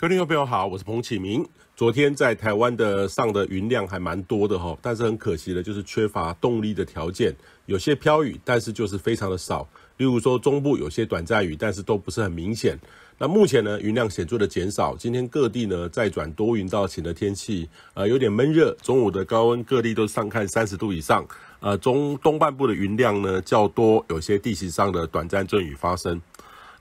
各位听众朋友好，我是彭启明。昨天在台湾的上的云量还蛮多的哈，但是很可惜的，就是缺乏动力的条件，有些飘雨，但是就是非常的少。例如说中部有些短暂雨，但是都不是很明显。那目前呢，云量显著的减少，今天各地呢再转多云到晴的天气，呃，有点闷热，中午的高温各地都上看三十度以上。呃，中东半部的云量呢较多，有些地形上的短暂阵雨发生。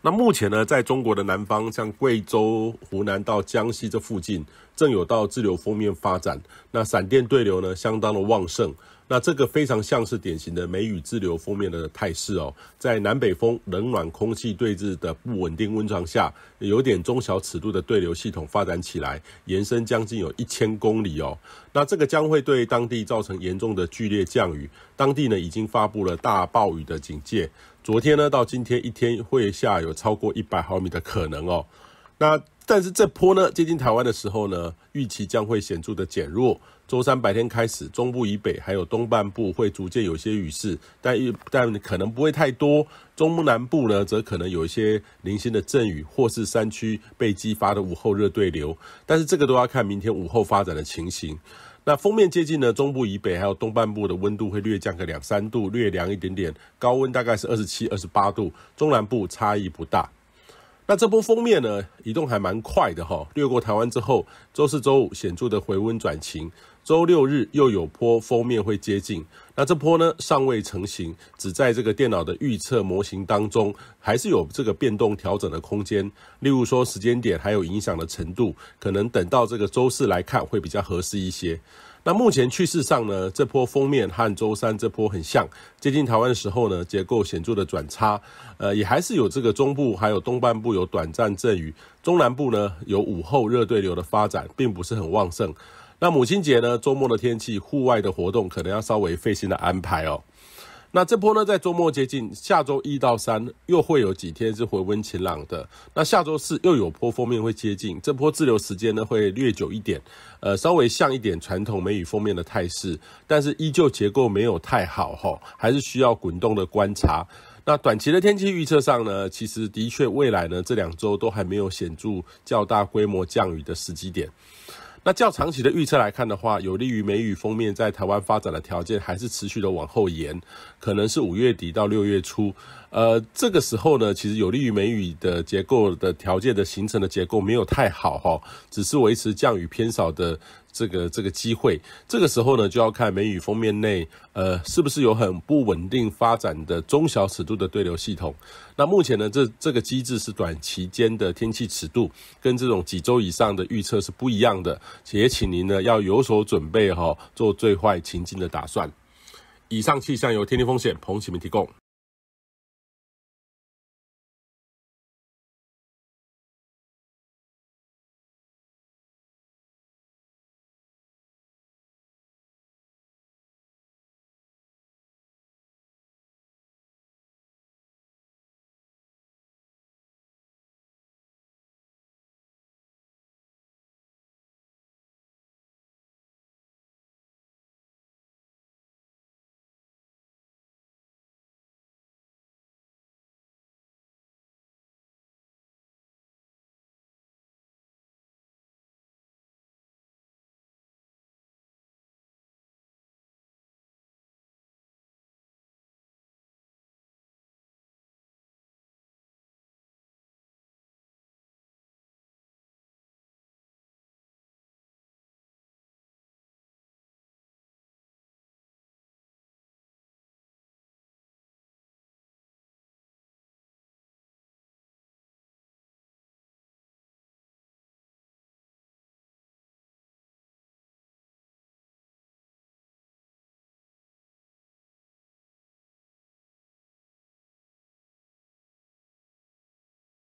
那目前呢，在中国的南方，像贵州、湖南到江西这附近，正有到自流封面发展。那闪电对流呢，相当的旺盛。那这个非常像是典型的梅雨滞留封面的态势哦，在南北风冷暖空气对峙的不稳定温床下，有点中小尺度的对流系统发展起来，延伸将近有一千公里哦。那这个将会对当地造成严重的剧烈降雨，当地呢已经发布了大暴雨的警戒。昨天呢到今天一天会下有超过一百毫米的可能哦。那但是这波呢接近台湾的时候呢，预期将会显著的减弱。周三白天开始，中部以北还有东半部会逐渐有些雨势，但一但可能不会太多。中南部呢则可能有一些零星的阵雨，或是山区被激发的午后热对流。但是这个都要看明天午后发展的情形。那封面接近呢，中部以北还有东半部的温度会略降个两三度，略凉一点点，高温大概是二十七、二十八度。中南部差异不大。那这波封面呢，移动还蛮快的哈。掠过台湾之后，周四、周五显著的回温转晴，周六日又有波封面会接近。那这波呢，尚未成型，只在这个电脑的预测模型当中，还是有这个变动调整的空间。例如说时间点还有影响的程度，可能等到这个周四来看会比较合适一些。那目前趋势上呢，这波封面和周三这波很像，接近台湾的时候呢，结构显著的转差，呃，也还是有这个中部还有东半部有短暂阵雨，中南部呢有午后热对流的发展，并不是很旺盛。那母亲节呢，周末的天气，户外的活动可能要稍微费心的安排哦。那这波呢，在周末接近，下周一到三又会有几天是回温晴朗的。那下周四又有波锋面会接近，这波滞留时间呢会略久一点，呃，稍微像一点传统梅雨封面的态势，但是依旧结构没有太好哈，还是需要滚动的观察。那短期的天气预测上呢，其实的确未来呢这两周都还没有显著较大规模降雨的时机点。那较长期的预测来看的话，有利于梅雨封面在台湾发展的条件还是持续的往后延，可能是五月底到六月初。呃，这个时候呢，其实有利于梅雨的结构的条件的形成的结构没有太好哈，只是维持降雨偏少的。这个这个机会，这个时候呢，就要看梅雨封面内，呃，是不是有很不稳定发展的中小尺度的对流系统。那目前呢，这这个机制是短期间的天气尺度，跟这种几周以上的预测是不一样的。也请您呢要有所准备哈，做最坏情境的打算。以上气象由天天风险彭启明提供。